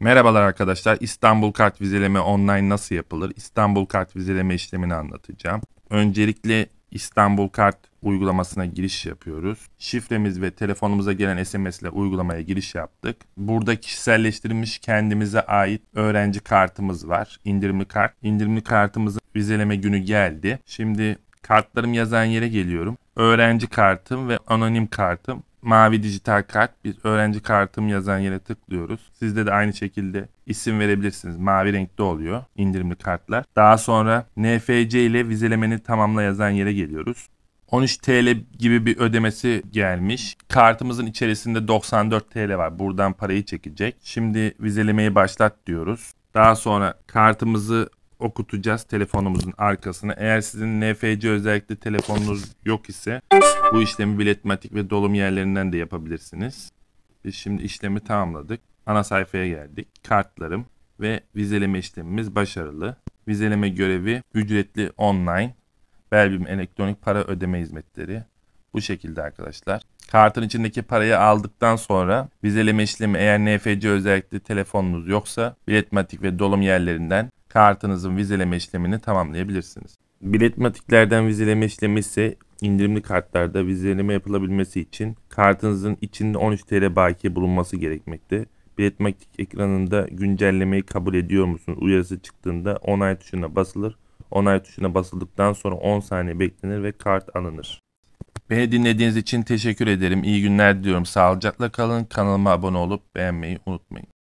Merhabalar arkadaşlar. İstanbul kart vizeleme online nasıl yapılır? İstanbul kart vizeleme işlemini anlatacağım. Öncelikle İstanbul kart uygulamasına giriş yapıyoruz. Şifremiz ve telefonumuza gelen SMS ile uygulamaya giriş yaptık. Burada kişiselleştirilmiş kendimize ait öğrenci kartımız var. İndirimli kart. İndirimli kartımızın vizeleme günü geldi. Şimdi kartlarım yazan yere geliyorum. Öğrenci kartım ve anonim kartım mavi dijital kart bir öğrenci kartım yazan yere tıklıyoruz. Sizde de aynı şekilde isim verebilirsiniz. Mavi renkte oluyor indirimli kartlar. Daha sonra NFC ile vizelemeni tamamla yazan yere geliyoruz. 13 TL gibi bir ödemesi gelmiş. Kartımızın içerisinde 94 TL var. Buradan parayı çekecek. Şimdi vizelemeyi başlat diyoruz. Daha sonra kartımızı okutacağız telefonumuzun arkasına. Eğer sizin NFC özellikle telefonunuz yok ise bu işlemi biletmatik ve dolum yerlerinden de yapabilirsiniz. Biz şimdi işlemi tamamladık. Ana sayfaya geldik. Kartlarım ve vizeleme işlemimiz başarılı. Vizeleme görevi ücretli online. Belbim elektronik para ödeme hizmetleri. Bu şekilde arkadaşlar. Kartın içindeki parayı aldıktan sonra vizeleme işlemi eğer NFC özellikle telefonunuz yoksa biletmatik ve dolum yerlerinden kartınızın vizeleme işlemini tamamlayabilirsiniz. Biletmatiklerden vizeleme işlemi ise indirimli kartlarda vizeleme yapılabilmesi için kartınızın içinde 13 TL baki bulunması gerekmekte. Biletmatik ekranında güncellemeyi kabul ediyor musun uyarısı çıktığında onay tuşuna basılır. Onay tuşuna basıldıktan sonra 10 saniye beklenir ve kart alınır. Beni dinlediğiniz için teşekkür ederim. İyi günler diliyorum. Sağlıcakla kalın. Kanalıma abone olup beğenmeyi unutmayın.